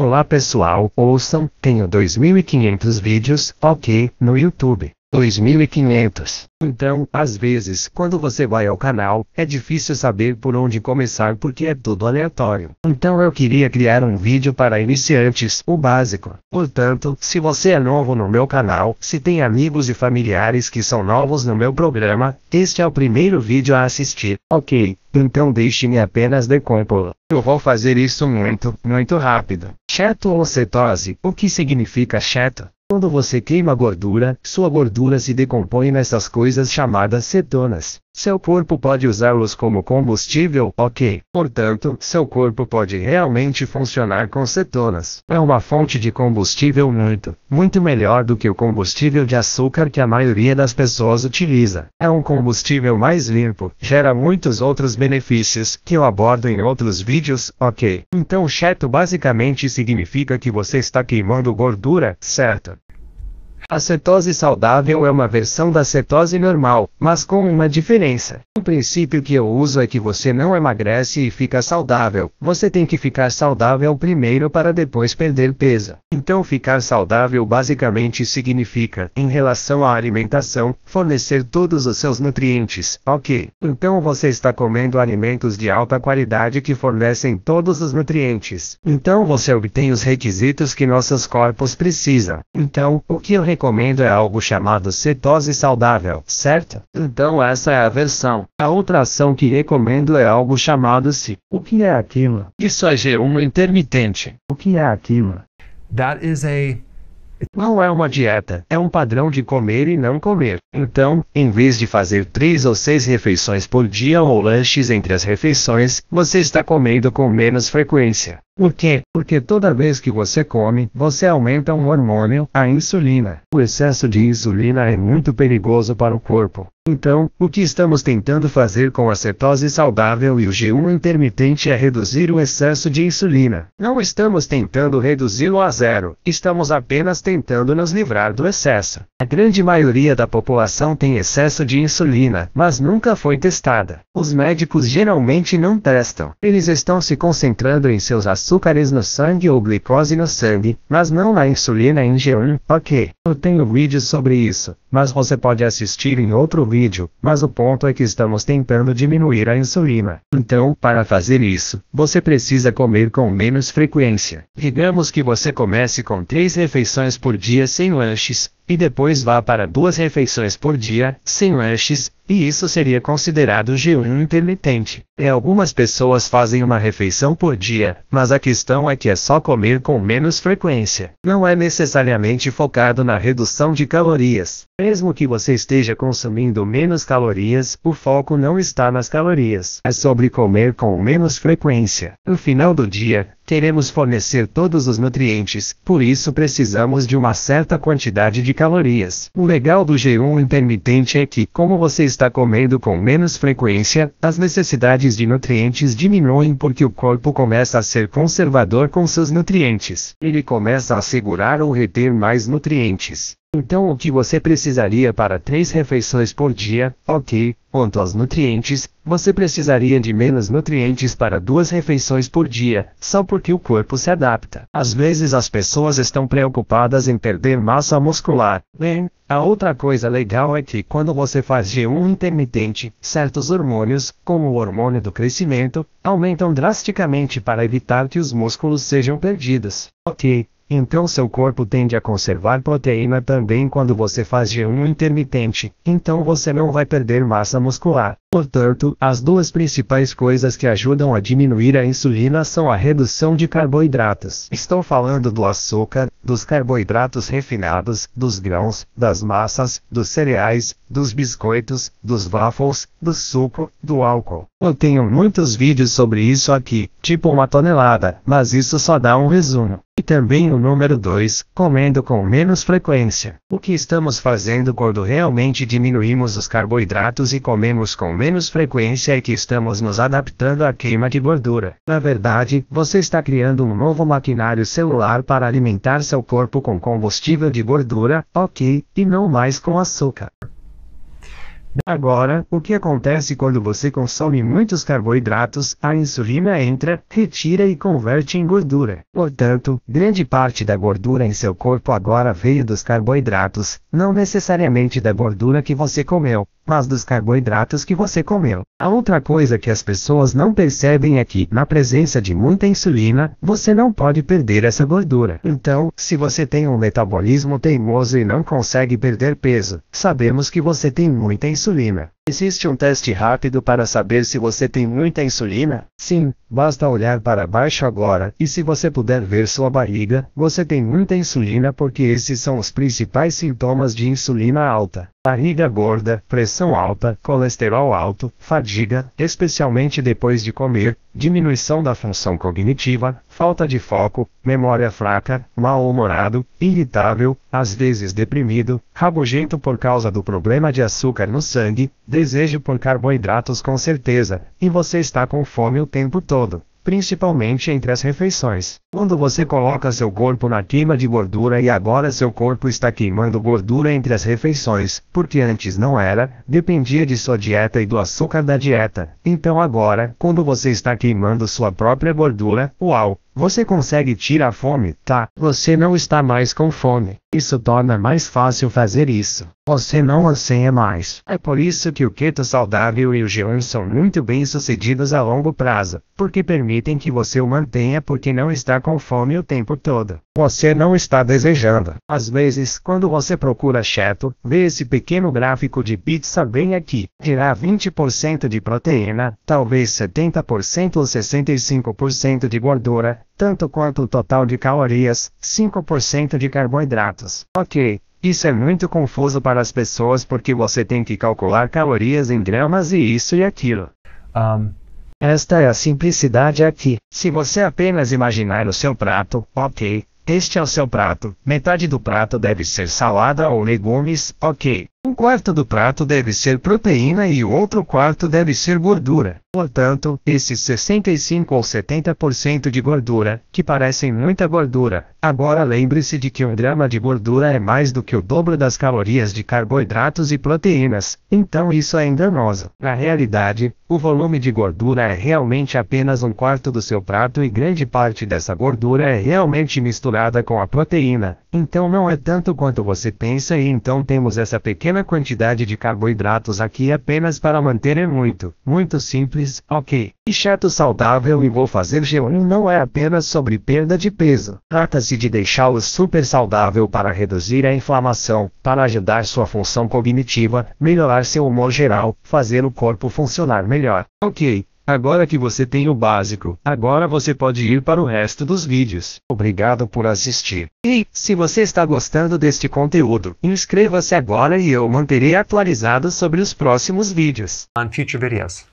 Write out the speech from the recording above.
Olá pessoal, ouçam, tenho 2500 vídeos, ok, no YouTube. 2500. Então, às vezes, quando você vai ao canal, é difícil saber por onde começar porque é tudo aleatório. Então eu queria criar um vídeo para iniciantes, o básico. Portanto, se você é novo no meu canal, se tem amigos e familiares que são novos no meu programa, este é o primeiro vídeo a assistir. Ok, então deixe-me apenas decompor. Eu vou fazer isso muito, muito rápido. Chato ou cetose, o que significa chato? Quando você queima gordura, sua gordura se decompõe nessas coisas chamadas cetonas. Seu corpo pode usá-los como combustível, ok. Portanto, seu corpo pode realmente funcionar com cetonas. É uma fonte de combustível muito, muito melhor do que o combustível de açúcar que a maioria das pessoas utiliza. É um combustível mais limpo, gera muitos outros benefícios, que eu abordo em outros vídeos, ok. Então cheto basicamente significa que você está queimando gordura, certo? A cetose saudável é uma versão da cetose normal, mas com uma diferença. O princípio que eu uso é que você não emagrece e fica saudável. Você tem que ficar saudável primeiro para depois perder peso. Então, ficar saudável basicamente significa, em relação à alimentação, fornecer todos os seus nutrientes, ok? Então você está comendo alimentos de alta qualidade que fornecem todos os nutrientes. Então você obtém os requisitos que nossos corpos precisam. Então, o que eu Recomendo é algo chamado cetose saudável, certo? Então essa é a versão. A outra ação que recomendo é algo chamado C. O que é aquilo? Isso é jejum intermitente. O que é aquilo? That is a não é uma dieta, é um padrão de comer e não comer. Então, em vez de fazer três ou seis refeições por dia ou lanches entre as refeições, você está comendo com menos frequência. Por quê? Porque toda vez que você come, você aumenta um hormônio, a insulina. O excesso de insulina é muito perigoso para o corpo. Então, o que estamos tentando fazer com a cetose saudável e o jejum intermitente é reduzir o excesso de insulina. Não estamos tentando reduzi-lo a zero, estamos apenas tentando nos livrar do excesso. A grande maioria da população tem excesso de insulina, mas nunca foi testada. Os médicos geralmente não testam. Eles estão se concentrando em seus assuntos açúcares no sangue ou glicose no sangue, mas não na insulina em jejum. Ok, eu tenho vídeos sobre isso, mas você pode assistir em outro vídeo, mas o ponto é que estamos tentando diminuir a insulina. Então, para fazer isso, você precisa comer com menos frequência. Digamos que você comece com três refeições por dia sem lanches, e depois vá para duas refeições por dia, sem lanches, e isso seria considerado jejum intermitente. E algumas pessoas fazem uma refeição por dia, mas a questão é que é só comer com menos frequência. Não é necessariamente focado na redução de calorias. Mesmo que você esteja consumindo menos calorias, o foco não está nas calorias. É sobre comer com menos frequência. No final do dia, Teremos fornecer todos os nutrientes, por isso precisamos de uma certa quantidade de calorias. O legal do jejum intermitente é que, como você está comendo com menos frequência, as necessidades de nutrientes diminuem porque o corpo começa a ser conservador com seus nutrientes. Ele começa a segurar ou reter mais nutrientes. Então o que você precisaria para três refeições por dia, ok, quanto aos nutrientes, você precisaria de menos nutrientes para duas refeições por dia, só porque o corpo se adapta. Às vezes as pessoas estão preocupadas em perder massa muscular. Bem, a outra coisa legal é que quando você faz jejum intermitente, certos hormônios, como o hormônio do crescimento, aumentam drasticamente para evitar que os músculos sejam perdidos. Ok, então seu corpo tende a conservar proteína também quando você faz jejum intermitente, então você não vai perder massa muscular. Portanto, as duas principais coisas que ajudam a diminuir a insulina são a redução de carboidratos. Estou falando do açúcar, dos carboidratos refinados, dos grãos, das massas, dos cereais, dos biscoitos, dos waffles, do suco, do álcool. Eu tenho muitos vídeos sobre isso aqui, tipo uma tonelada, mas isso só dá um resumo também o número 2, comendo com menos frequência. O que estamos fazendo quando realmente diminuímos os carboidratos e comemos com menos frequência é que estamos nos adaptando à queima de gordura. Na verdade, você está criando um novo maquinário celular para alimentar seu corpo com combustível de gordura, ok, e não mais com açúcar. Agora, o que acontece quando você consome muitos carboidratos? A insulina entra, retira e converte em gordura. Portanto, grande parte da gordura em seu corpo agora veio dos carboidratos, não necessariamente da gordura que você comeu, mas dos carboidratos que você comeu. A outra coisa que as pessoas não percebem é que, na presença de muita insulina, você não pode perder essa gordura. Então, se você tem um metabolismo teimoso e não consegue perder peso, sabemos que você tem muita insulina insulina. Existe um teste rápido para saber se você tem muita insulina? Sim, basta olhar para baixo agora, e se você puder ver sua barriga, você tem muita insulina porque esses são os principais sintomas de insulina alta. Barriga gorda, pressão alta, colesterol alto, fadiga, especialmente depois de comer, diminuição da função cognitiva, falta de foco, memória fraca, mal-humorado, irritável, às vezes deprimido, rabugento por causa do problema de açúcar no sangue, desejo por carboidratos com certeza, e você está com fome o tempo todo, principalmente entre as refeições. Quando você coloca seu corpo na queima de gordura e agora seu corpo está queimando gordura entre as refeições, porque antes não era, dependia de sua dieta e do açúcar da dieta. Então agora, quando você está queimando sua própria gordura, uau, você consegue tirar a fome, tá? Você não está mais com fome. Isso torna mais fácil fazer isso. Você não anseia mais. É por isso que o keto saudável e o Jean são muito bem sucedidos a longo prazo, porque permitem que você o mantenha porque não está com fome o tempo todo. Você não está desejando. Às vezes, quando você procura cheto, vê esse pequeno gráfico de pizza bem aqui. Terá 20% de proteína, talvez 70% ou 65% de gordura, tanto quanto o total de calorias, 5% de carboidratos. Ok, isso é muito confuso para as pessoas porque você tem que calcular calorias em gramas e isso e aquilo. Um, esta é a simplicidade aqui. Se você apenas imaginar o seu prato, ok. Este é o seu prato. Metade do prato deve ser salada ou legumes, ok. Um quarto do prato deve ser proteína e o outro quarto deve ser gordura. Portanto, esses 65 ou 70% de gordura, que parecem muita gordura, agora lembre-se de que um grama de gordura é mais do que o dobro das calorias de carboidratos e proteínas, então isso é enganoso. Na realidade, o volume de gordura é realmente apenas um quarto do seu prato e grande parte dessa gordura é realmente misturada com a proteína, então não é tanto quanto você pensa e então temos essa pequena pequena quantidade de carboidratos aqui apenas para manter é muito, muito simples, ok. E chato saudável e vou fazer jejum não é apenas sobre perda de peso. Trata-se de deixá-lo super saudável para reduzir a inflamação, para ajudar sua função cognitiva, melhorar seu humor geral, fazer o corpo funcionar melhor. Ok, Agora que você tem o básico, agora você pode ir para o resto dos vídeos. Obrigado por assistir. E, se você está gostando deste conteúdo, inscreva-se agora e eu manterei atualizado sobre os próximos vídeos. I'm Future Videos.